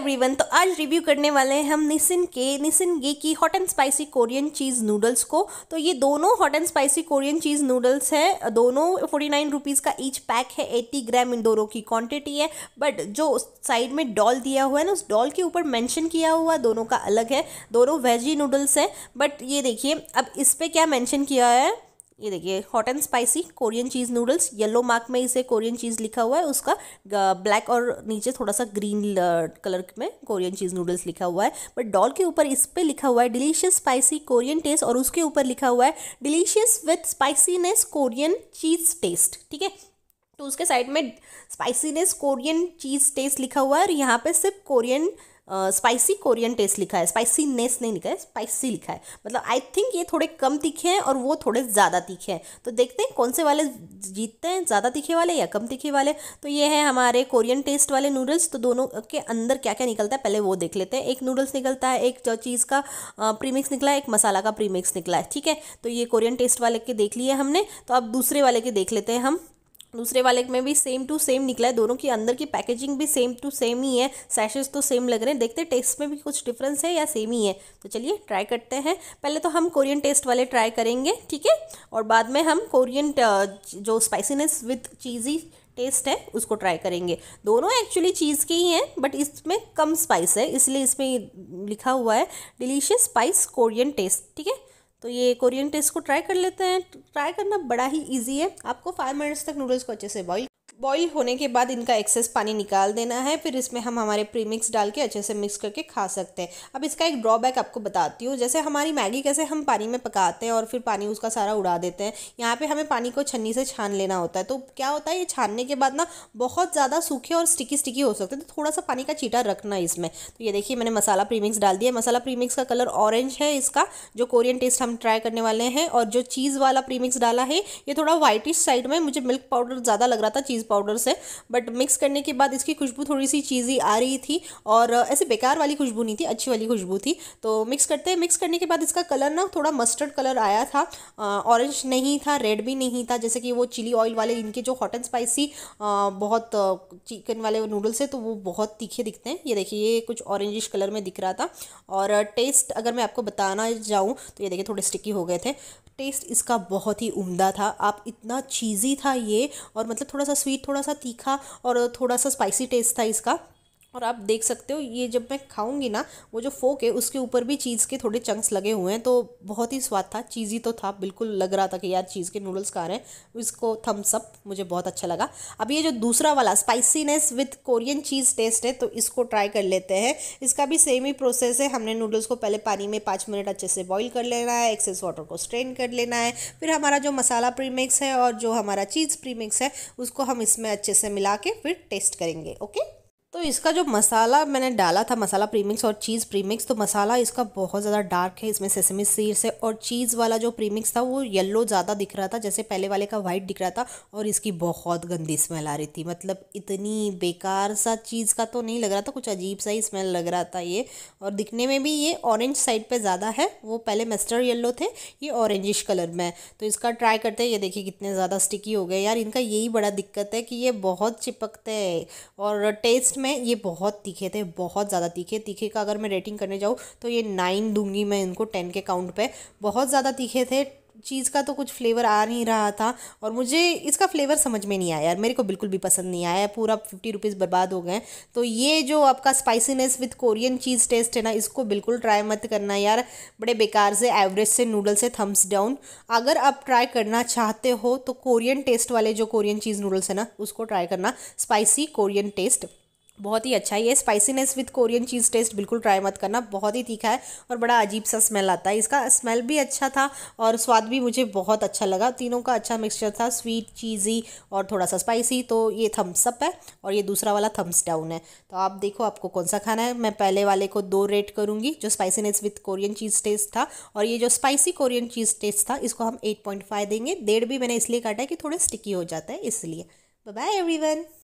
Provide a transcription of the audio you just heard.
everyone तो आज review करने वाले हैं हम निसिन के निसिन गे की hot and spicy Korean cheese noodles को तो ये दोनों hot and spicy Korean cheese noodles हैं दोनों फोर्टी नाइन रुपीज़ का ईच पैक है एट्टी ग्राम इन दोनों की क्वांटिटी है बट जो साइड में डॉल दिया हुआ है ना उस डॉल के ऊपर मैंशन किया हुआ दोनों का अलग है दोनों वेजी नूडल्स हैं बट ये देखिए अब इस पर क्या मैंशन किया है ये देखिए hot and spicy Korean cheese noodles yellow mark में इसे कोरियन चीज़ लिखा हुआ है उसका ब्लैक और नीचे थोड़ा सा ग्रीन कलर में कोरियन चीज़ नूडल्स लिखा हुआ है बट डॉल के ऊपर इस पर लिखा हुआ है डिलीशियस स्पाइसी कोरियन टेस्ट और उसके ऊपर लिखा हुआ है delicious with spiciness Korean cheese taste ठीक है तो उसके साइड में स्पाइसीनेस कोरियन चीज़ टेस्ट लिखा हुआ है और यहाँ पे सिर्फ कोरियन स्पाइसी कोरियन टेस्ट लिखा है स्पाइसी नेस नहीं लिखा है स्पाइसी लिखा है मतलब आई थिंक ये थोड़े कम तीखे हैं और वो थोड़े ज़्यादा तीखे हैं तो देखते हैं कौन से वाले जीतते हैं ज़्यादा तीखे वाले या कम तीखे वाले तो ये है हमारे कोरियन टेस्ट वाले नूडल्स तो दोनों के अंदर क्या क्या निकलता है पहले वो देख लेते हैं एक नूडल्स निकलता है एक चीज़ का प्रीमिक्स निकला है एक मसाला का प्रीमिक्स निकला है ठीक है तो ये कोरियन टेस्ट वाले के देख लिए हमने तो अब दूसरे वाले के देख लेते हैं हम दूसरे वाले में भी सेम टू सेम निकला है दोनों की अंदर की पैकेजिंग भी सेम टू सेम ही है सैशेज तो सेम लग रहे हैं देखते हैं टेस्ट में भी कुछ डिफरेंस है या सेम ही है तो चलिए ट्राई करते हैं पहले तो हम कोरियन टेस्ट वाले ट्राई करेंगे ठीक है और बाद में हम कोरियन uh, जो स्पाइसीनेस विथ चीज़ी टेस्ट है उसको ट्राई करेंगे दोनों एक्चुअली चीज़ के ही हैं बट इसमें कम स्पाइस है इसलिए इसमें लिखा हुआ है डिलीशियस स्पाइस कोरियन टेस्ट ठीक है तो ये कोरियन टेस्ट को ट्राई कर लेते हैं ट्राई करना बड़ा ही ईजी है आपको फाइव मिनट्स तक नूडल्स को अच्छे से बॉईल बॉईल होने के बाद इनका एक्सेस पानी निकाल देना है फिर इसमें हम हमारे प्रीमिक्स डाल के अच्छे से मिक्स करके खा सकते हैं अब इसका एक ड्रॉबैक आपको बताती हूँ जैसे हमारी मैगी कैसे हम पानी में पकाते हैं और फिर पानी उसका सारा उड़ा देते हैं यहाँ पे हमें पानी को छन्नी से छान लेना होता है तो क्या होता है ये छानने के बाद ना बहुत ज़्यादा सूखे और स्टिकी स्टिकी हो सकते हैं तो थोड़ा सा पानी का चीटा रखना है इसमें तो ये देखिए मैंने मसाला प्रीमिक्स डाल दिया मसाला प्रीमिक्स का कलर ऑरेंज है इसका जो कोरियन टेस्ट हम ट्राई करने वाले हैं और जो चीज़ वाला प्रीमिक्स डाला है ये थोड़ा वाइटिश साइड में मुझे मिल्क पाउडर ज़्यादा लग रहा था चीज़ पाउडर से बट मिक्स करने के बाद इसकी खुशबू थोड़ी सी चीज़ी आ रही थी और ऐसे बेकार वाली खुशबू नहीं थी अच्छी वाली खुशबू थी तो मिक्स करते हैं मिक्स करने के बाद इसका कलर ना थोड़ा मस्टर्ड कलर आया था ऑरेंज नहीं था रेड भी नहीं था जैसे कि वो चिली ऑयल वाले इनके जो हॉट एंड स्पाइसी बहुत चिकन वाले नूडल्स है तो वो बहुत तीखे दिखते हैं ये देखिए ये कुछ ऑरेंजिश कलर में दिख रहा था और टेस्ट अगर मैं आपको बताना जाऊँ तो ये देखिए थोड़े स्टिकी हो गए थे टेस्ट इसका बहुत ही उम्दा था आप इतना चीज़ी था ये और मतलब थोड़ा सा स्वीट थोड़ा सा तीखा और थोड़ा सा स्पाइसी टेस्ट था इसका और आप देख सकते हो ये जब मैं खाऊंगी ना वो जो फोक है उसके ऊपर भी चीज़ के थोड़े चंक्स लगे हुए हैं तो बहुत ही स्वाद था चीज़ी तो था बिल्कुल लग रहा था कि यार चीज़ के नूडल्स खा रहे हैं इसको थम्स अप मुझे बहुत अच्छा लगा अब ये जो दूसरा वाला spiciness with Korean cheese taste है तो इसको ट्राई कर लेते हैं इसका भी सेम ही प्रोसेस है हमने नूडल्स को पहले पानी में पाँच मिनट अच्छे से बॉयल कर लेना है एक्सेस वाटर को स्ट्रेन कर लेना है फिर हमारा जो मसाला प्रीमिक्स है और जो हमारा चीज़ प्रीमिक्स है उसको हम इसमें अच्छे से मिला के फिर टेस्ट करेंगे ओके तो इसका जो मसाला मैंने डाला था मसाला प्रीमिक्स और चीज़ प्रीमिक्स तो मसाला इसका बहुत ज़्यादा डार्क है इसमें सेसमी सीर से और चीज़ वाला जो प्रीमिक्स था वो येलो ज़्यादा दिख रहा था जैसे पहले वाले का वाइट दिख रहा था और इसकी बहुत गंदी स्मेल आ रही थी मतलब इतनी बेकार सा चीज़ का तो नहीं लग रहा था कुछ अजीब सा ही स्मेल लग रहा था ये और दिखने में भी ये ऑरेंज साइड पर ज़्यादा है वो पहले मस्टर्ड येल्लो थे ये ऑरेंजिश कलर में है तो इसका ट्राई करते हैं ये देखिए कितने ज़्यादा स्टिकी हो गए यार इनका यही बड़ा दिक्कत है कि ये बहुत चिपकते हैं और टेस्ट में ये बहुत तीखे थे बहुत ज़्यादा तीखे तीखे का अगर मैं रेटिंग करने जाऊँ तो ये नाइन दूंगी मैं इनको टेन के काउंट पे बहुत ज़्यादा तीखे थे चीज़ का तो कुछ फ्लेवर आ नहीं रहा था और मुझे इसका फ्लेवर समझ में नहीं आया यार मेरे को बिल्कुल भी पसंद नहीं आया पूरा फिफ्टी रुपीज़ बर्बाद हो गए तो ये जो आपका spiciness with Korean cheese taste है ना इसको बिल्कुल ट्राई मत करना यार बड़े बेकार से एवरेज से नूडल से थम्स डाउन अगर आप ट्राई करना चाहते हो तो कोरियन टेस्ट वाले जो कोरियन चीज़ नूडल्स है ना उसको ट्राई करना स्पाइसी कोरियन टेस्ट बहुत ही अच्छा है ये spiciness with Korean cheese taste बिल्कुल ट्राई मत करना बहुत ही तीखा है और बड़ा अजीब सा स्मेल आता है इसका स्मेल भी अच्छा था और स्वाद भी मुझे बहुत अच्छा लगा तीनों का अच्छा मिक्सचर था स्वीट चीज़ी और थोड़ा सा स्पाइसी तो ये थम्स अप है और ये दूसरा वाला थम्स डाउन है तो आप देखो आपको कौन सा खाना है मैं पहले वाले को दो रेट करूँगी जो spiciness with Korean cheese taste था और ये जो स्पाइसी कोरियन चीज़ टेस्ट था इसको हम एट पॉइंट फाइव देंगे डेढ़ भी मैंने इसलिए काटा है कि थोड़ा स्टिकी हो जाता है इसलिए बाय एवरीवन